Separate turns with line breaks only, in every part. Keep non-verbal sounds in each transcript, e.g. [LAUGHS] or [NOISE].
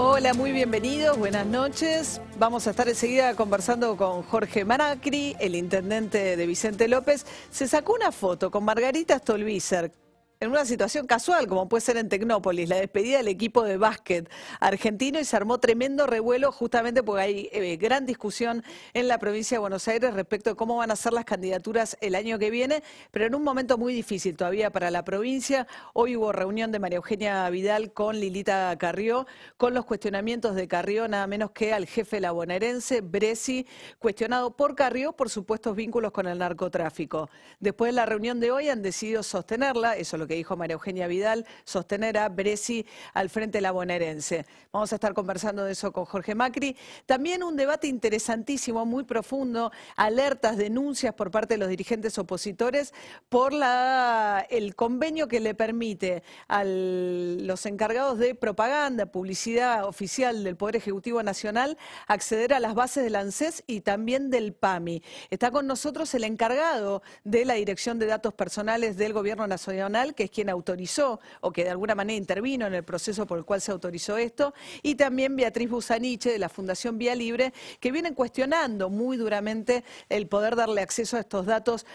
Hola, muy bienvenidos, buenas noches. Vamos a estar enseguida conversando con Jorge Manacri, el intendente de Vicente López. Se sacó una foto con Margarita Stolbizer, en una situación casual, como puede ser en Tecnópolis, la despedida del equipo de básquet argentino y se armó tremendo revuelo justamente porque hay eh, gran discusión en la provincia de Buenos Aires respecto de cómo van a ser las candidaturas el año que viene, pero en un momento muy difícil todavía para la provincia. Hoy hubo reunión de María Eugenia Vidal con Lilita Carrió, con los cuestionamientos de Carrió, nada menos que al jefe la bonaerense, Bresi, cuestionado por Carrió por supuestos vínculos con el narcotráfico. Después de la reunión de hoy han decidido sostenerla, eso lo que dijo María Eugenia Vidal, sostener a Bresi al frente de la bonaerense. Vamos a estar conversando de eso con Jorge Macri. También un debate interesantísimo, muy profundo, alertas, denuncias por parte de los dirigentes opositores por la, el convenio que le permite a los encargados de propaganda, publicidad oficial del Poder Ejecutivo Nacional acceder a las bases del ANSES y también del PAMI. Está con nosotros el encargado de la Dirección de Datos Personales del Gobierno Nacional, que es quien autorizó o que de alguna manera intervino en el proceso por el cual se autorizó esto, y también Beatriz Busaniche de la Fundación Vía Libre, que vienen cuestionando muy duramente el poder darle acceso a estos datos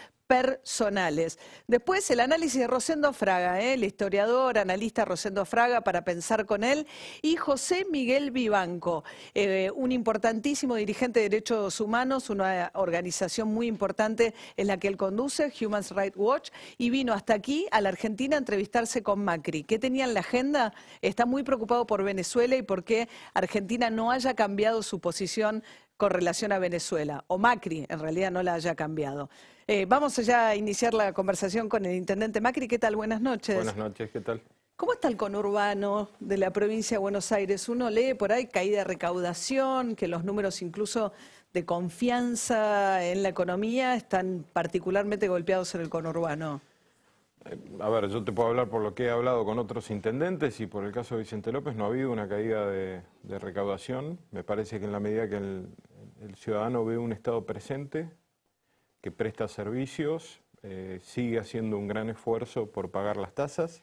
personales. Después el análisis de Rosendo Fraga, ¿eh? el historiador, analista Rosendo Fraga, para pensar con él, y José Miguel Vivanco, eh, un importantísimo dirigente de derechos humanos, una organización muy importante en la que él conduce, Human Rights Watch, y vino hasta aquí, a la Argentina, a entrevistarse con Macri. ¿Qué tenía en la agenda? Está muy preocupado por Venezuela y por qué Argentina no haya cambiado su posición con relación a Venezuela, o Macri en realidad no la haya cambiado. Eh, vamos ya a iniciar la conversación con el intendente Macri. ¿Qué tal? Buenas noches. Buenas
noches, ¿qué tal?
¿Cómo está el conurbano de la provincia de Buenos Aires? Uno lee por ahí caída de recaudación, que los números incluso de confianza en la economía están particularmente golpeados en el conurbano.
Eh, a ver, yo te puedo hablar por lo que he hablado con otros intendentes y por el caso de Vicente López no ha habido una caída de, recaudación. Me parece que en la medida que el ciudadano ve un Estado presente, que presta servicios eh, sigue haciendo un gran esfuerzo por pagar las tasas.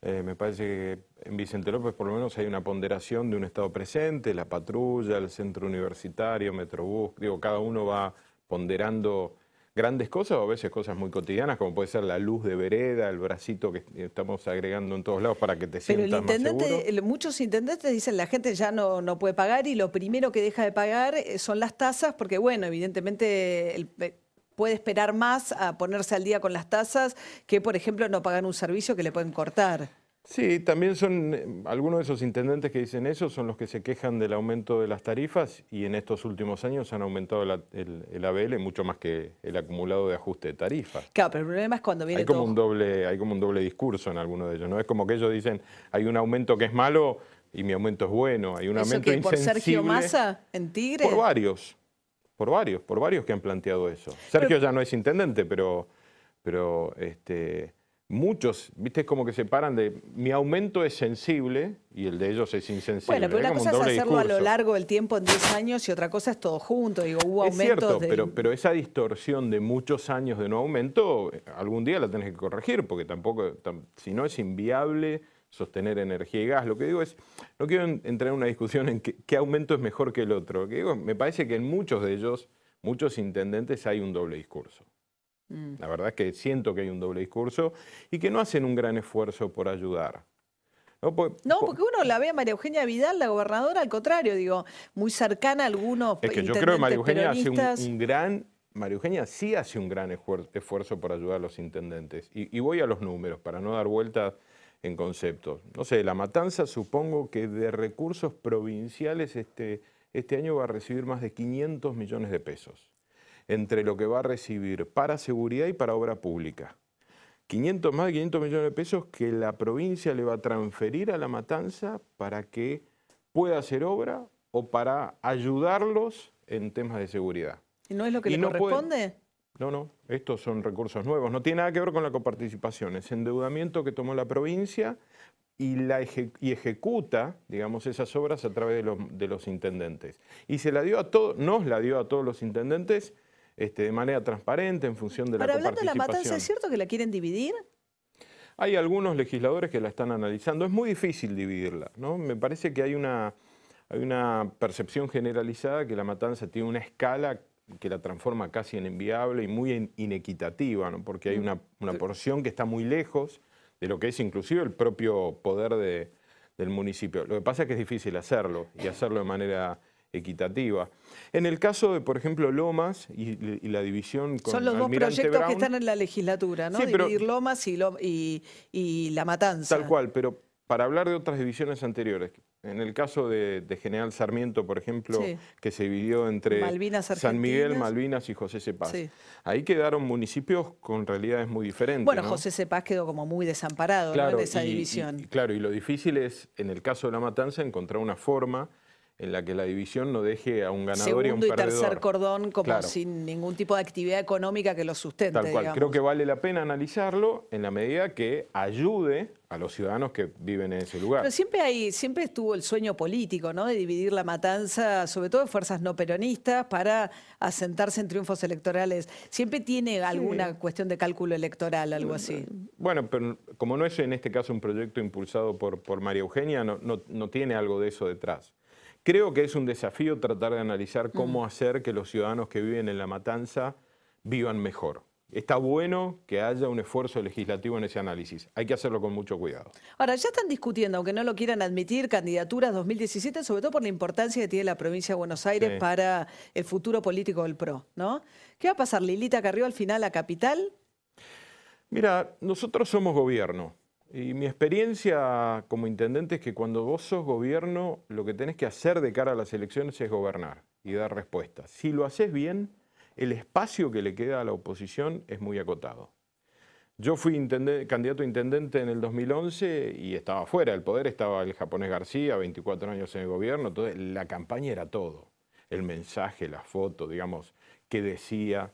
Eh, me parece que en Vicente López por lo menos hay una ponderación de un Estado presente, la patrulla, el centro universitario, Metrobús, digo, cada uno va ponderando grandes cosas o a veces cosas muy cotidianas, como puede ser la luz de vereda, el bracito que estamos agregando en todos lados para que te sientas más seguro.
muchos intendentes dicen la gente ya no, no puede pagar y lo primero que deja de pagar eh, son las tasas, porque bueno, evidentemente el, puede esperar más a ponerse al día con las tasas que, por ejemplo, no pagan un servicio que le pueden cortar.
Sí, también son eh, algunos de esos intendentes que dicen eso, son los que se quejan del aumento de las tarifas y en estos últimos años han aumentado el, ABL mucho más que el acumulado de ajuste de tarifas.
Claro, pero el problema es cuando viene hay como Un
doble, hay como un doble discurso en alguno de ellos, ¿no? Es como que ellos dicen, hay un aumento que es malo y mi aumento es bueno, hay un ¿Eso aumento que por Sergio Massa
en Tigre? Por
varios, por varios, por varios que han planteado eso. Sergio ya no es intendente, pero, pero este, muchos, viste, es como que se paran de mi aumento es sensible y el de ellos es insensible. Bueno, pero una cosa es hacerlo a lo
largo del tiempo en 10 años y otra cosa es todo junto. Digo, hubo es Cierto, pero,
pero esa distorsión de muchos años de no aumento, eh, algún día la tenés que corregir, porque tampoco, si no es inviable sostener energía y gas. Lo que digo es, no quiero entrar en una discusión en qué, aumento es mejor que el otro. que digo, me parece que en muchos de ellos, muchos intendentes, hay un doble discurso. Mm. La verdad es que siento que hay un doble discurso y que no hacen un gran esfuerzo por ayudar. No, porque
uno la ve a María Eugenia Vidal, la gobernadora, al contrario, digo, muy cercana a algunos. Es que yo creo que María Eugenia hace un,
gran. María Eugenia sí hace un gran esfuerzo por ayudar a los intendentes. y voy a los números para no dar vueltas en conceptos. No sé, La Matanza supongo que de recursos provinciales este, este año va a recibir más de 500 millones de pesos, entre lo que va a recibir para seguridad y para obra pública. 500, más de 500 millones de pesos que la provincia le va a transferir a La Matanza para que pueda hacer obra o para ayudarlos en temas de seguridad.
¿Y no es lo que le corresponde?
No, no, estos son recursos nuevos. No tiene nada que ver con la coparticipación. Es endeudamiento que tomó la provincia y, la y ejecuta, digamos, esas obras a través de los, intendentes. Y se la dio a todos, nos la dio a todos los intendentes este, de manera transparente en función de la coparticipación. hablando de la matanza, ¿es
cierto que la quieren dividir?
Hay algunos legisladores que la están analizando. Es muy difícil dividirla, ¿no? Me parece que hay una, hay una percepción generalizada que la matanza tiene una escala que la transforma casi en inviable y muy inequitativa, ¿no? porque hay mm. una, porción que está muy lejos de lo que es inclusive el propio poder del municipio. Lo que pasa es que es difícil hacerlo y hacerlo de manera equitativa. En el caso de, por ejemplo, Lomas y, la división con Son los dos proyectos que están
en la legislatura, ¿no? Sí, pero, Lomas y La Matanza. Tal cual,
pero para hablar de otras divisiones anteriores, en el caso de, General Sarmiento, por ejemplo, que se dividió entre San Miguel, Malvinas y José Cepaz. Ahí quedaron municipios con realidades muy diferentes. Bueno, José
Cepaz quedó como muy desamparado de esa división.
claro, y lo difícil es, en el caso de La Matanza, encontrar una forma en la que la división no deje a un ganador y un perdedor. tercer
cordón como sin ningún tipo de actividad económica que lo sustente. Tal cual. Creo
que vale la pena analizarlo en la medida que ayude a los ciudadanos que viven en ese lugar. Pero
siempre hay, siempre estuvo el sueño político, ¿no? De dividir la matanza, sobre todo de fuerzas no peronistas, para asentarse en triunfos electorales. Siempre tiene alguna cuestión de cálculo electoral, algo así.
Bueno, pero como no es en este caso un proyecto impulsado por, María Eugenia, no tiene algo de eso detrás. Creo que es un desafío tratar de analizar mm. cómo hacer que los ciudadanos que viven en la matanza vivan mejor. Está bueno que haya un esfuerzo legislativo en ese análisis. Hay que hacerlo con mucho cuidado.
Ahora, ya están discutiendo, aunque no lo quieran admitir, candidaturas 2017, sobre todo por la importancia que tiene la provincia de Buenos Aires para el futuro político del PRO, ¿no? ¿Qué va a pasar, Lilita Carrió, al final a capital? Mira,
nosotros somos gobierno. Y mi experiencia como intendente es que cuando vos sos gobierno, lo que tenés que hacer de cara a las elecciones es gobernar y dar respuestas. Si lo haces bien, el espacio que le queda a la oposición es muy acotado. Yo fui candidato a intendente en el 2011 y estaba fuera del poder, estaba el japonés García, 24 años en el gobierno, entonces la campaña era todo, el mensaje, la foto, digamos, qué decía,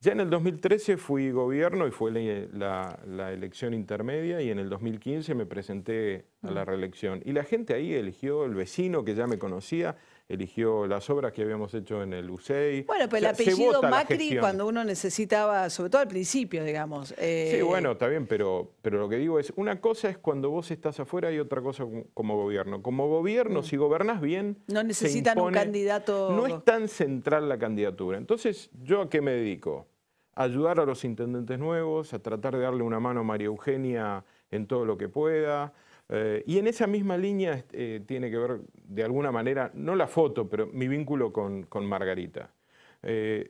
ya en el 2013 fui gobierno y fue la, elección intermedia y en el 2015 me presenté a la reelección. Y la gente ahí eligió, el vecino que ya me conocía, eligió las obras que habíamos hecho en el UCEI. Bueno, pero el apellido Macri cuando
uno necesitaba, sobre todo al principio, digamos. Eh, sí, bueno,
está bien, pero, pero lo que digo es, una cosa es cuando vos estás afuera y otra cosa como gobierno. Como gobierno, mm. si gobernás bien... No necesitan un
candidato... No es
tan central la candidatura. Entonces, ¿yo a qué me dedico? A ayudar a los intendentes nuevos, a tratar de darle una mano a María Eugenia en todo lo que pueda, eh, y en esa misma línea eh, tiene que ver, de alguna manera, no la foto, pero mi vínculo con, Margarita. Eh,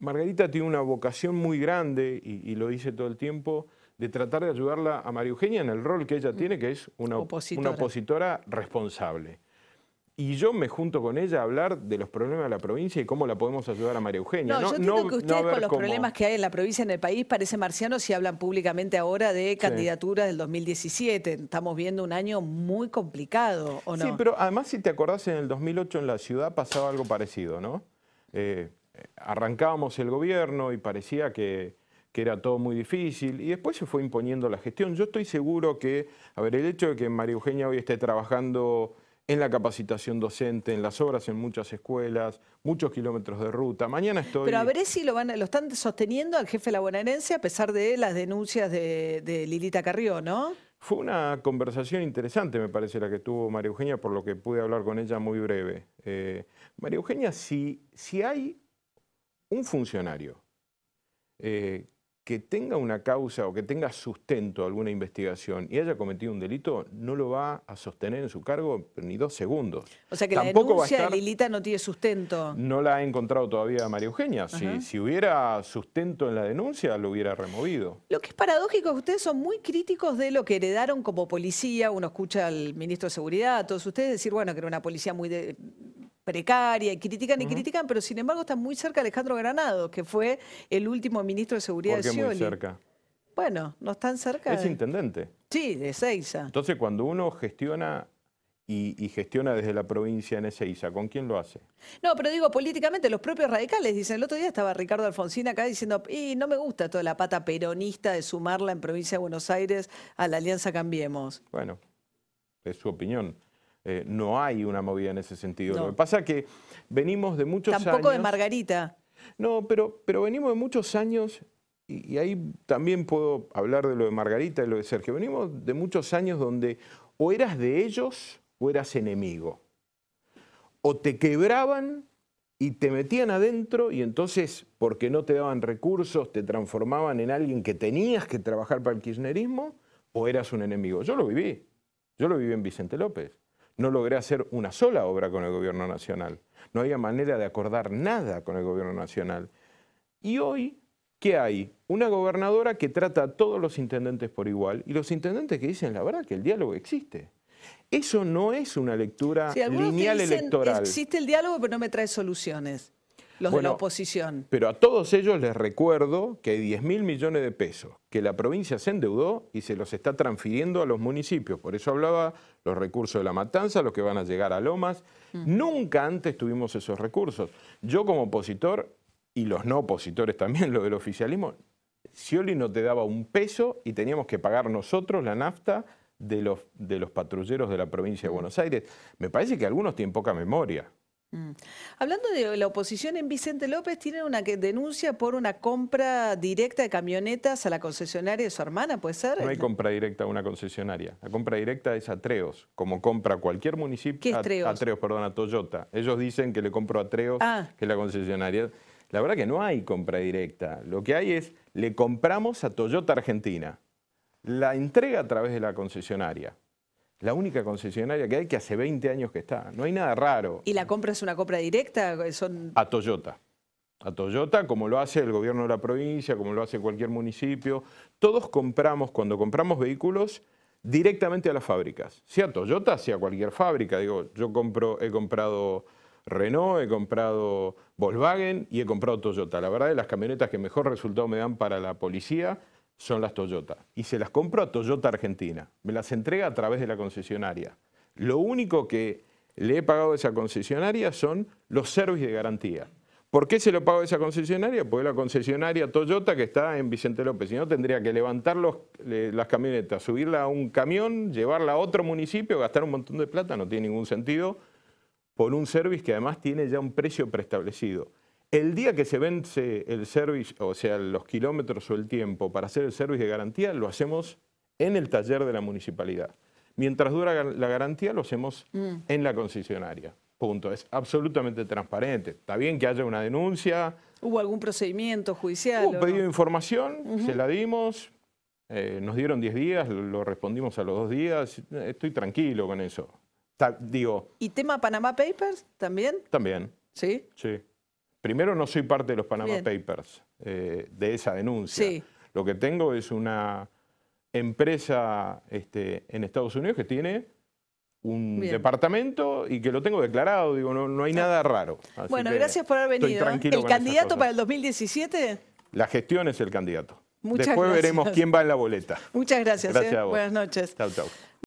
Margarita tiene una vocación muy grande, y, lo dice todo el tiempo, de tratar de ayudarla a María Eugenia en el rol que ella tiene, que es una opositora responsable y yo me junto con ella a hablar de los problemas de la provincia y cómo la podemos ayudar a María Eugenia. No, no yo creo que ustedes con los problemas
que hay en la provincia, en el país, parece marciano si hablan públicamente ahora de candidaturas del 2017. Estamos viendo un año muy complicado, ¿o no? Sí, pero
además si te acordás, en el 2008 en la ciudad pasaba algo parecido, ¿no? Eh, arrancábamos el gobierno y parecía que que era todo muy difícil, y después se fue imponiendo la gestión. Yo estoy seguro que, a ver, el hecho de que María Eugenia hoy esté trabajando en la capacitación docente, en las obras en muchas escuelas, muchos kilómetros de ruta. Mañana estoy... Pero a ver
si lo, van, están sosteniendo al jefe de la bonaerense a pesar de las denuncias de, Lilita Carrió, ¿no?
Fue una conversación interesante, me parece, la que tuvo María Eugenia, por lo que pude hablar con ella muy breve. Eh, María Eugenia, si, hay un funcionario eh, que tenga una causa o que tenga sustento alguna investigación y haya cometido un delito, no lo va a sostener en su cargo ni dos segundos. O sea que la denuncia de
Lilita no tiene sustento.
No la ha encontrado todavía María Eugenia. Si, hubiera sustento en la denuncia, lo hubiera removido.
Lo que es paradójico es que ustedes son muy críticos de lo que heredaron como policía. Uno escucha al ministro de Seguridad, a todos ustedes decir, bueno, que era una policía muy de, precaria y critican y critican, pero sin embargo están muy cerca Alejandro Granado, que fue el último ministro de Seguridad ¿Por qué de muy cerca? Bueno, no están cerca. Es
intendente.
Sí, de Ezeiza.
Entonces, cuando uno gestiona y, gestiona desde la provincia en Ezeiza, ¿con quién lo hace?
No, pero digo, políticamente los propios radicales dicen, el otro día estaba Ricardo Alfonsín acá diciendo, y no me gusta toda la pata peronista de sumarla en provincia de Buenos Aires a la Alianza Cambiemos. Bueno,
es su opinión. Eh, no hay una movida en ese sentido. Lo que pasa es que venimos de muchos años... Tampoco de
Margarita.
No, pero, pero venimos de muchos años, y, y ahí también puedo hablar de lo de Margarita y lo de Sergio, venimos de muchos años donde o eras de ellos o eras enemigo. O te quebraban y te metían adentro y entonces, porque no te daban recursos, te transformaban en alguien que tenías que trabajar para el kirchnerismo o eras un enemigo. Yo lo viví, yo lo viví en Vicente López. No logré hacer una sola obra con el gobierno nacional. No había manera de acordar nada con el gobierno nacional. Y hoy, ¿qué hay? Una gobernadora que trata a todos los intendentes por igual y los intendentes que dicen la verdad que el diálogo existe. Eso no es una lectura lineal electoral. Existe
el diálogo, pero no me trae soluciones los de la oposición.
Pero a todos ellos les recuerdo que hay 10 mil millones de pesos que la provincia se endeudó y se los está transfiriendo a los municipios. Por eso hablaba los recursos de la matanza, los que van a llegar a Lomas. Mm. Nunca antes tuvimos esos recursos. Yo como opositor, y los no opositores también, [LAUGHS] lo del oficialismo, Scioli no te daba un peso y teníamos que pagar nosotros la nafta de los, de los patrulleros de la provincia de mm. Buenos Aires. Me parece que algunos tienen poca memoria. Mm.
Hablando de la oposición en Vicente López, tienen una denuncia por una compra directa de camionetas a la concesionaria de su hermana, ¿puede ser? No hay
compra directa a una concesionaria. La compra directa es a Treos, como compra cualquier municipio. ¿Qué es A, perdón, a Toyota. Ellos dicen que le compro a Treos, ah. que es la concesionaria. La verdad que no hay compra directa. Lo que hay es, le compramos a Toyota Argentina. La entrega a través de la concesionaria la única concesionaria que hay que hace 20 años que está. No hay nada raro.
¿Y la compra es una compra directa? Son...
A Toyota. A Toyota, como lo hace el gobierno de la provincia, como lo hace cualquier municipio. Todos compramos, cuando compramos vehículos, directamente a las fábricas. Sea Toyota, sea cualquier fábrica. Digo, yo compro, he comprado Renault, he comprado Volkswagen y he comprado Toyota. La verdad, de las camionetas que mejor resultado me dan para la policía son las Toyota. Y se las compro a Toyota Argentina. Me las entrega a través de la concesionaria. Lo único que le he pagado a esa concesionaria son los servicios de garantía. ¿Por qué se lo pago a esa concesionaria? Porque la concesionaria Toyota que está en Vicente López. Si no, tendría que levantar las camionetas, subirla a un camión, llevarla a otro municipio, gastar un montón de plata, no tiene ningún sentido, por un service que además tiene ya un precio preestablecido. El día que se vence el service, o sea, los kilómetros o el tiempo para hacer el service de garantía, lo hacemos en el taller de la municipalidad. Mientras dura la garantía, lo hacemos mm. en la concesionaria. Punto. Es absolutamente transparente. Está bien que haya una denuncia.
¿Hubo algún procedimiento judicial? Hubo pedido
de información, se la dimos, eh, nos dieron 10 días, lo respondimos a los dos días. Estoy tranquilo con eso.
¿Y tema Panama Papers también?
También. ¿Sí? Sí. Primero, no soy parte de los Panama Papers, eh, de esa denuncia. Lo que tengo es una empresa este, en Estados Unidos que tiene un departamento y que lo tengo declarado, digo, no, hay nada raro. bueno, gracias por haber venido. ¿eh? ¿El candidato para el
2017?
La gestión es el candidato. Después veremos quién va en la boleta.
Muchas gracias. ¿eh? Buenas noches.
Chao, chao.